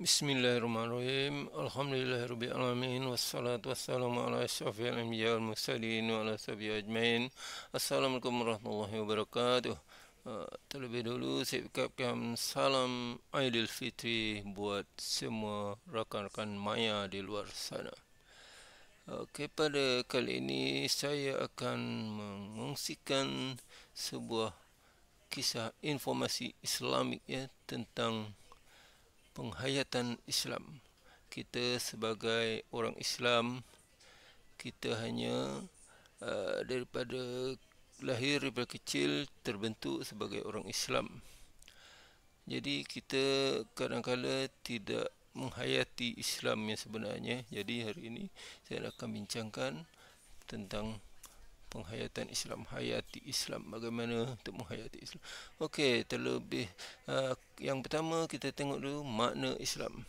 Bismillahirrahmanirrahim. Alhamdulillah rabbil alamin wassalatu wassalamu ala asyrafil anbiya wal mursalin wa ala sahbi ajmain. Assalamualaikum warahmatullahi wabarakatuh. Uh, terlebih dulu saya ucapkan salam Aidilfitri buat semua rakan-rakan maya di luar sana. Okey uh, pada kali ini saya akan mengungsikan sebuah kisah informasi Islamik ya tentang penghayatan Islam. Kita sebagai orang Islam, kita hanya uh, daripada lahir daripada kecil terbentuk sebagai orang Islam. Jadi kita kadang-kala tidak menghayati Islam yang sebenarnya. Jadi hari ini saya akan bincangkan tentang penghayatan Islam hayati Islam bagaimana untuk menghayati Islam okey terlebih uh, yang pertama kita tengok dulu makna Islam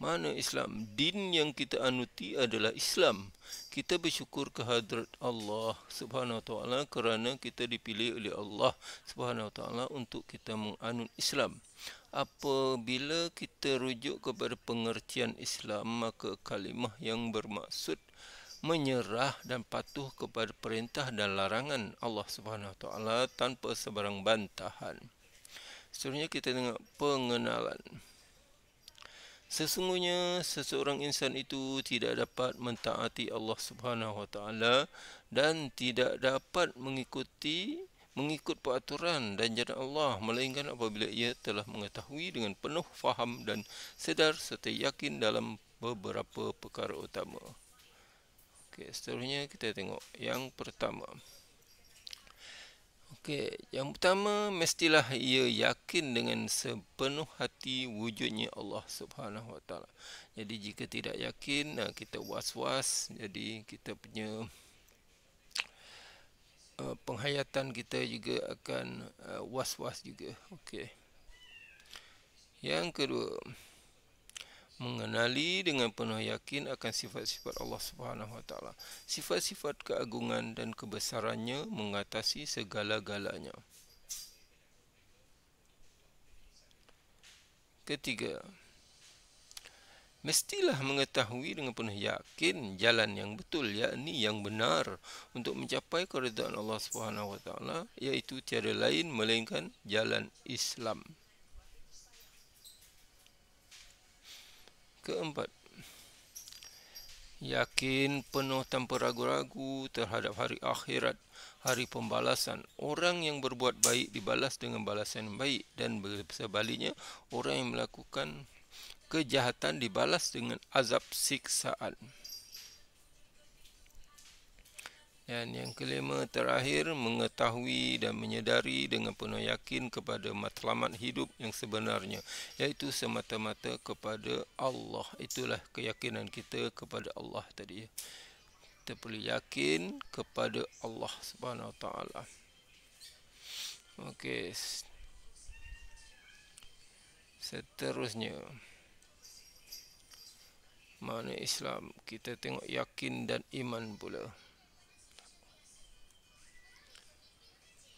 makna Islam din yang kita anuti adalah Islam kita bersyukur kehadrat Allah Subhanahu Wa Taala kerana kita dipilih oleh Allah Subhanahu Wa Taala untuk kita menganut Islam apabila kita rujuk kepada pengertian Islam maka kalimah yang bermaksud menyerah dan patuh kepada perintah dan larangan Allah Subhanahu taala tanpa sebarang bantahan. Seterusnya kita tengok pengenalan. Sesungguhnya seseorang insan itu tidak dapat mentaati Allah Subhanahu wa taala dan tidak dapat mengikuti mengikut peraturan dan jalan Allah melainkan apabila ia telah mengetahui dengan penuh faham dan sedar serta yakin dalam beberapa perkara utama. Okey, seterusnya kita tengok yang pertama. Okey, yang pertama mestilah ia yakin dengan sepenuh hati wujudnya Allah Subhanahu Wa Taala. Jadi jika tidak yakin, ah, kita was-was, jadi kita punya ah, penghayatan kita juga akan ah, was-was juga. Okey. Yang kedua, mengenali dengan penuh yakin akan sifat-sifat Allah Subhanahu Wataala, Sifat-sifat keagungan dan kebesarannya mengatasi segala-galanya. Ketiga, mestilah mengetahui dengan penuh yakin jalan yang betul yakni yang benar untuk mencapai keridhaan Allah Subhanahu Wataala, yaitu tiada lain melainkan jalan Islam. keempat Yakin penuh tanpa ragu-ragu terhadap hari akhirat, hari pembalasan. Orang yang berbuat baik dibalas dengan balasan yang baik dan sebaliknya orang yang melakukan kejahatan dibalas dengan azab siksaan. Dan yang kelima terakhir mengetahui dan menyedari dengan penuh yakin kepada matlamat hidup yang sebenarnya yaitu semata-mata kepada Allah. Itulah keyakinan kita kepada Allah tadi ya. Kita perlu yakin kepada Allah Subhanahu Wa Taala. Okey. Seterusnya mana Islam kita tengok yakin dan iman pula.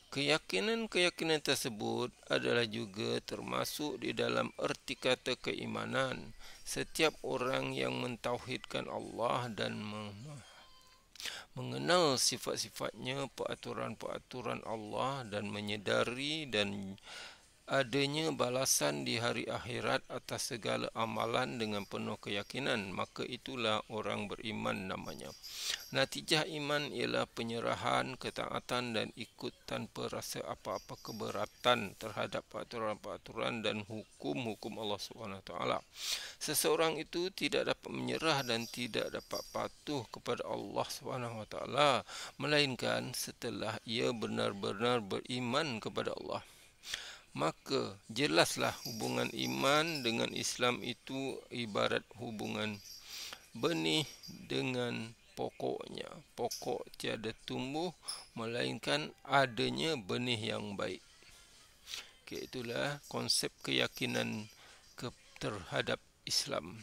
Keyakinan-keyakinan tersebut adalah juga termasuk di dalam erti kata keimanan. Setiap orang yang mentauhidkan Allah dan mengenal sifat-sifatnya, peraturan-peraturan Allah dan menyedari dan adanya balasan di hari akhirat atas segala amalan dengan penuh keyakinan maka itulah orang beriman namanya natijah iman ialah penyerahan ketaatan dan ikut tanpa rasa apa-apa keberatan terhadap peraturan-peraturan dan hukum-hukum Allah SWT seseorang itu tidak dapat menyerah dan tidak dapat patuh kepada Allah SWT melainkan setelah ia benar-benar beriman kepada Allah maka jelaslah hubungan iman dengan Islam itu ibarat hubungan benih dengan pokoknya pokok tiada tumbuh melainkan adanya benih yang baik okay, itulah konsep keyakinan ke- terhadap Islam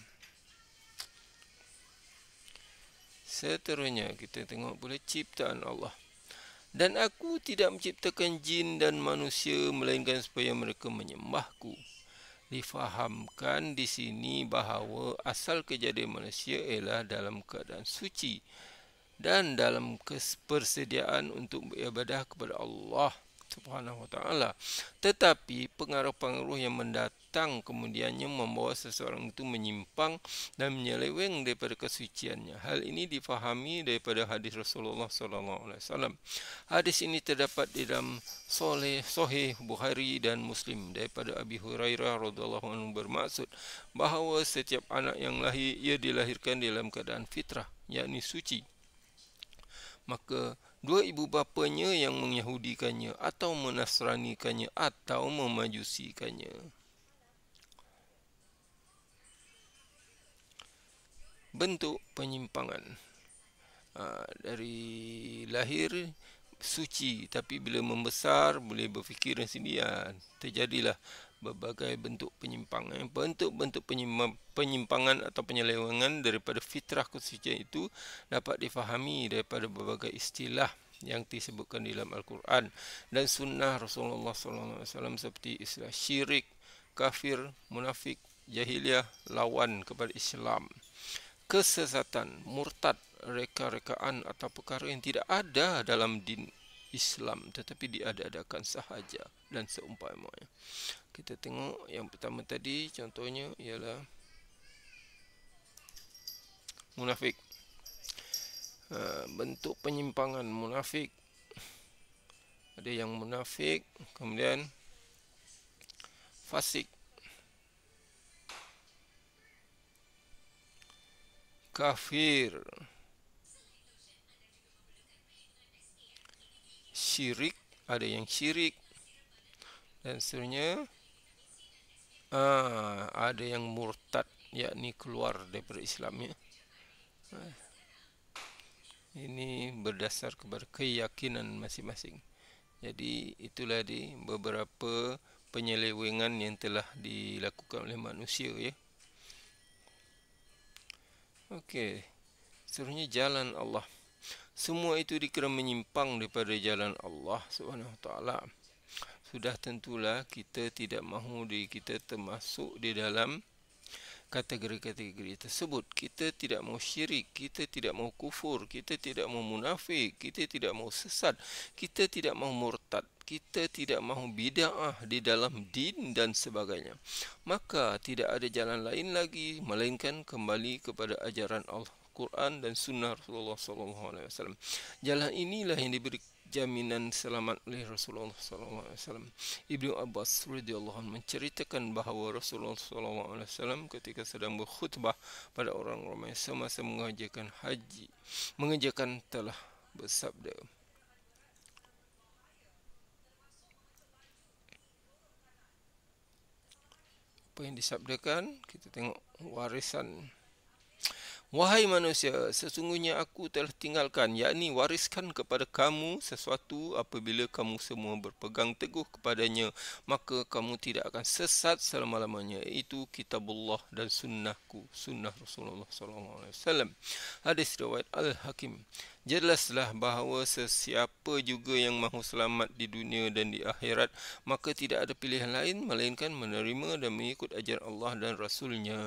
seterusnya kita tengok pula ciptaan Allah dan aku tidak menciptakan jin dan manusia melainkan supaya mereka menyembahku. Difahamkan di sini bahawa asal kejadian manusia ialah dalam keadaan suci dan dalam persediaan untuk beribadah kepada Allah. Subhanahu Wa Taala. Tetapi pengaruh-pengaruh yang mendatang kemudiannya membawa seseorang itu menyimpang dan menyeleweng daripada kesuciannya. Hal ini difahami daripada hadis Rasulullah Sallallahu Alaihi Wasallam. Hadis ini terdapat di dalam Soleh Sahih Bukhari dan Muslim daripada Abi Hurairah radhiallahu anhu bermaksud bahawa setiap anak yang lahir ia dilahirkan dalam keadaan fitrah, yakni suci. Maka dua ibu bapanya yang menyahudikannya atau menasranikannya atau memajusikannya. Bentuk penyimpangan ha, dari lahir suci tapi bila membesar boleh berfikir sendirian terjadilah berbagai bentuk penyimpangan bentuk-bentuk penyimpangan atau penyelewengan daripada fitrah kudsia itu dapat difahami daripada berbagai istilah yang disebutkan dalam Al-Quran dan sunnah Rasulullah SAW seperti istilah syirik, kafir, munafik, jahiliah, lawan kepada Islam kesesatan, murtad, reka-rekaan atau perkara yang tidak ada dalam din Islam tetapi diada sahaja dan seumpamanya kita tengok yang pertama tadi contohnya ialah munafik ah, bentuk penyimpangan munafik ada yang munafik kemudian fasik kafir syirik ada yang syirik dan seterusnya ha, ada yang murtad yakni keluar daripada Islam ya. Ha. Ini berdasar kepada keyakinan masing-masing. Jadi itulah di beberapa penyelewengan yang telah dilakukan oleh manusia ya. Okey. Seluruhnya jalan Allah. Semua itu dikira menyimpang daripada jalan Allah Subhanahu Wa Taala sudah tentulah kita tidak mahu diri kita termasuk di dalam kategori-kategori tersebut kita tidak mahu syirik kita tidak mahu kufur kita tidak mahu munafik kita tidak mahu sesat kita tidak mahu murtad kita tidak mahu bid'ah di dalam din dan sebagainya maka tidak ada jalan lain lagi melainkan kembali kepada ajaran Allah Quran dan sunnah Rasulullah sallallahu alaihi wasallam jalan inilah yang diberi jaminan selamat oleh Rasulullah SAW. Ibnu Abbas radhiyallahu anhu menceritakan bahawa Rasulullah SAW ketika sedang berkhutbah pada orang ramai semasa mengajarkan haji, mengajarkan telah bersabda. Apa yang disabdakan kita tengok warisan Wahai manusia, sesungguhnya aku telah tinggalkan, yakni wariskan kepada kamu sesuatu apabila kamu semua berpegang teguh kepadanya, maka kamu tidak akan sesat selama-lamanya. Itu kitab Allah dan sunnahku, sunnah Rasulullah SAW. Hadis riwayat Al-Hakim. Jelaslah bahawa sesiapa juga yang mahu selamat di dunia dan di akhirat, maka tidak ada pilihan lain melainkan menerima dan mengikut ajaran Allah dan Rasulnya.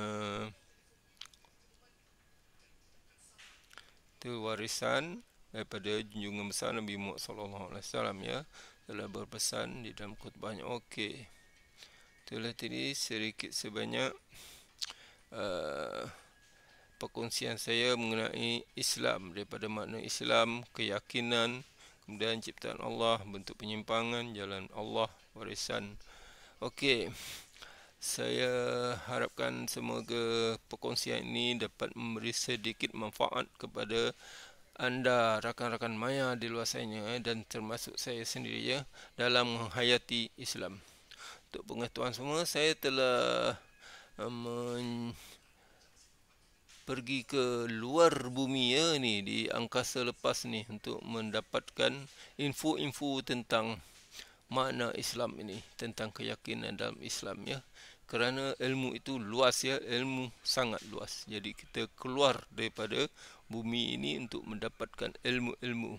itu warisan daripada junjungan besar Nabi Muhammad sallallahu alaihi wasallam ya telah berpesan di dalam khutbahnya okey itulah tadi sedikit sebanyak uh, perkongsian saya mengenai Islam daripada makna Islam keyakinan kemudian ciptaan Allah bentuk penyimpangan jalan Allah warisan okey saya harapkan semoga perkongsian ini dapat memberi sedikit manfaat kepada anda rakan-rakan maya di luar sana eh, dan termasuk saya sendiri ya dalam menghayati Islam. Untuk pengetahuan semua saya telah eh, men- pergi ke luar bumi ya ni di angkasa lepas ni untuk mendapatkan info-info tentang makna Islam ini tentang keyakinan dalam Islam ya kerana ilmu itu luas ya ilmu sangat luas jadi kita keluar daripada bumi ini untuk mendapatkan ilmu-ilmu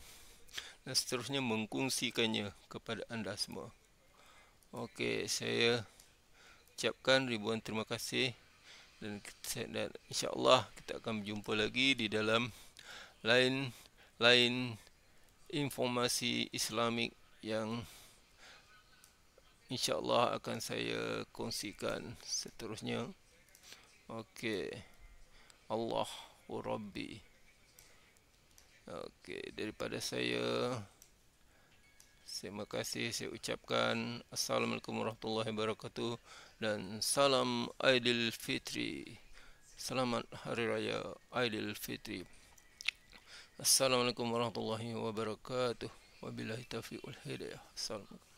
dan seterusnya mengkongsikannya kepada anda semua okey saya ucapkan ribuan terima kasih dan, dan insyaallah kita akan berjumpa lagi di dalam lain-lain informasi islamik yang insyaallah akan saya kongsikan seterusnya okey Allah Rabbi okey daripada saya terima kasih saya ucapkan assalamualaikum warahmatullahi wabarakatuh dan salam Aidilfitri selamat hari raya Aidilfitri assalamualaikum warahmatullahi wabarakatuh wabillahi taufiq wal hidayah assalamualaikum